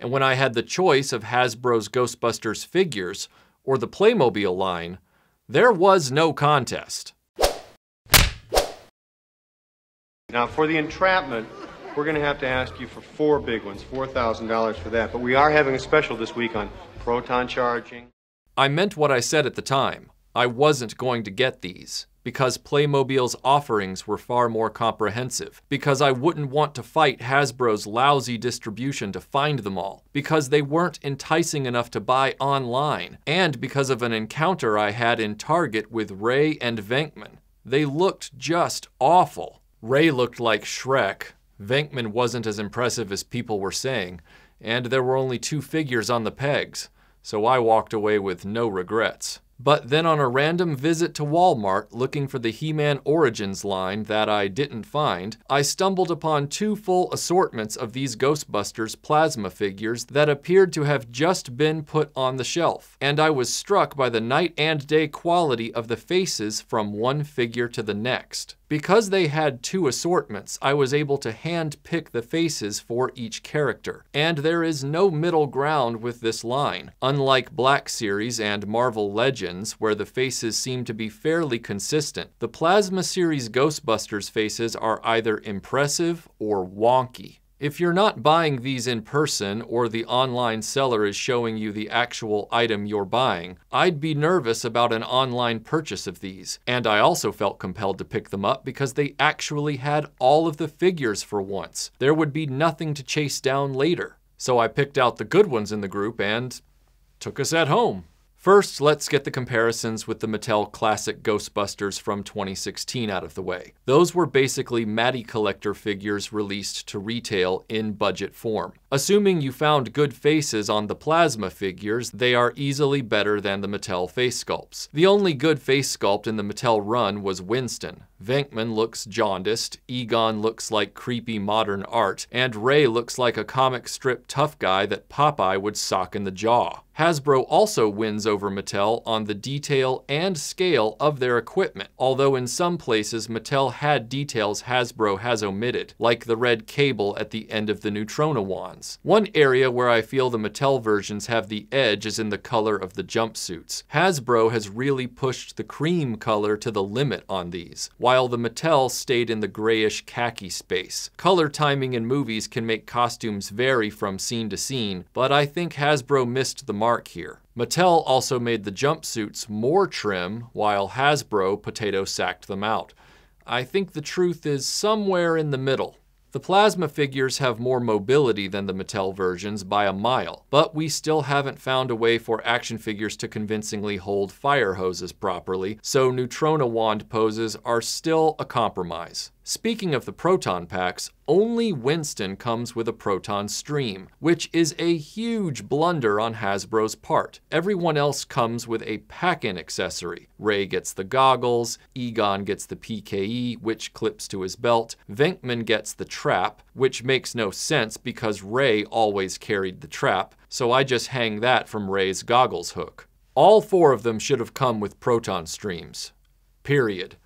And when I had the choice of Hasbro's Ghostbusters figures or the Playmobil line, there was no contest. Now for the entrapment, we're going to have to ask you for four big ones, $4,000 for that. But we are having a special this week on proton charging. I meant what I said at the time. I wasn't going to get these because Playmobil's offerings were far more comprehensive, because I wouldn't want to fight Hasbro's lousy distribution to find them all, because they weren't enticing enough to buy online, and because of an encounter I had in Target with Ray and Venkman. They looked just awful. Ray looked like Shrek, Venkman wasn't as impressive as people were saying, and there were only two figures on the pegs, so I walked away with no regrets. But then on a random visit to Walmart looking for the He-Man Origins line that I didn't find, I stumbled upon two full assortments of these Ghostbusters plasma figures that appeared to have just been put on the shelf, and I was struck by the night and day quality of the faces from one figure to the next. Because they had two assortments, I was able to hand pick the faces for each character, and there is no middle ground with this line, unlike Black Series and Marvel Legends, where the faces seem to be fairly consistent. The Plasma Series Ghostbusters faces are either impressive or wonky. If you're not buying these in person or the online seller is showing you the actual item you're buying, I'd be nervous about an online purchase of these. And I also felt compelled to pick them up because they actually had all of the figures for once. There would be nothing to chase down later. So I picked out the good ones in the group and took us at home. First, let's get the comparisons with the Mattel Classic Ghostbusters from 2016 out of the way. Those were basically Matty Collector figures released to retail in budget form. Assuming you found good faces on the plasma figures, they are easily better than the Mattel face sculpts. The only good face sculpt in the Mattel run was Winston, Venkman looks jaundiced, Egon looks like creepy modern art, and Ray looks like a comic strip tough guy that Popeye would sock in the jaw. Hasbro also wins over Mattel on the detail and scale of their equipment, although in some places Mattel had details Hasbro has omitted, like the red cable at the end of the Neutrona wands. One area where I feel the Mattel versions have the edge is in the color of the jumpsuits. Hasbro has really pushed the cream color to the limit on these while the Mattel stayed in the grayish khaki space. Color timing in movies can make costumes vary from scene to scene, but I think Hasbro missed the mark here. Mattel also made the jumpsuits more trim, while Hasbro potato sacked them out. I think the truth is somewhere in the middle. The plasma figures have more mobility than the Mattel versions by a mile, but we still haven't found a way for action figures to convincingly hold fire hoses properly, so Neutrona wand poses are still a compromise. Speaking of the proton packs, only Winston comes with a proton stream, which is a huge blunder on Hasbro's part. Everyone else comes with a pack-in accessory. Ray gets the goggles, Egon gets the PKE, which clips to his belt, Venkman gets the trap, which makes no sense because Ray always carried the trap, so I just hang that from Ray's goggles hook. All four of them should have come with proton streams. Period.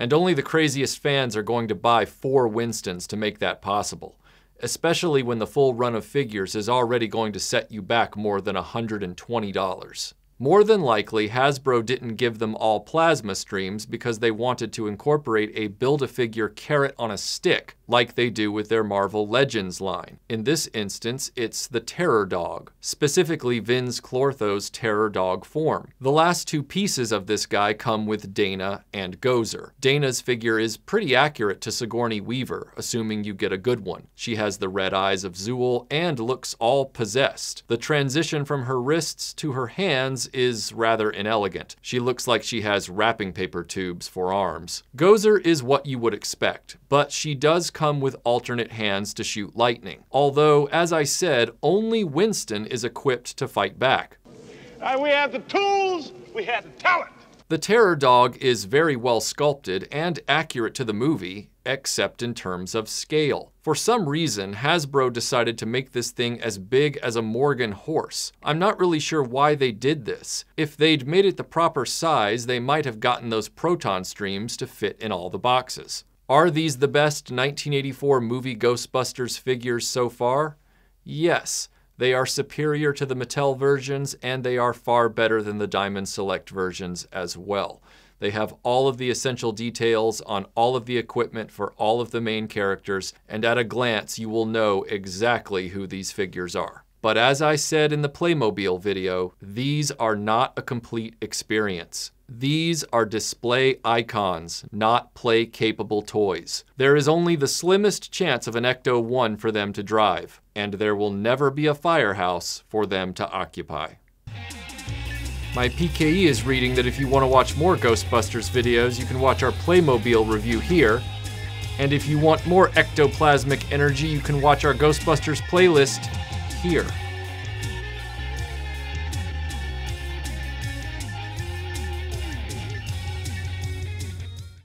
And only the craziest fans are going to buy four Winstons to make that possible, especially when the full run of figures is already going to set you back more than $120. More than likely, Hasbro didn't give them all plasma streams because they wanted to incorporate a build-a-figure carrot on a stick, like they do with their Marvel Legends line. In this instance, it's the Terror Dog, specifically Vince Clortho's Terror Dog form. The last two pieces of this guy come with Dana and Gozer. Dana's figure is pretty accurate to Sigourney Weaver, assuming you get a good one. She has the red eyes of Zool and looks all possessed. The transition from her wrists to her hands is rather inelegant. She looks like she has wrapping paper tubes for arms. Gozer is what you would expect, but she does come with alternate hands to shoot lightning. Although, as I said, only Winston is equipped to fight back. we have the tools, we have the talent. The Terror Dog is very well sculpted and accurate to the movie, except in terms of scale. For some reason, Hasbro decided to make this thing as big as a Morgan horse. I'm not really sure why they did this. If they'd made it the proper size, they might have gotten those proton streams to fit in all the boxes. Are these the best 1984 movie Ghostbusters figures so far? Yes. They are superior to the Mattel versions and they are far better than the Diamond Select versions as well. They have all of the essential details on all of the equipment for all of the main characters, and at a glance you will know exactly who these figures are. But as I said in the Playmobil video, these are not a complete experience. These are display icons, not play capable toys. There is only the slimmest chance of an Ecto 1 for them to drive, and there will never be a firehouse for them to occupy. My PKE is reading that if you want to watch more Ghostbusters videos, you can watch our Playmobil review here. And if you want more ectoplasmic energy, you can watch our Ghostbusters playlist here.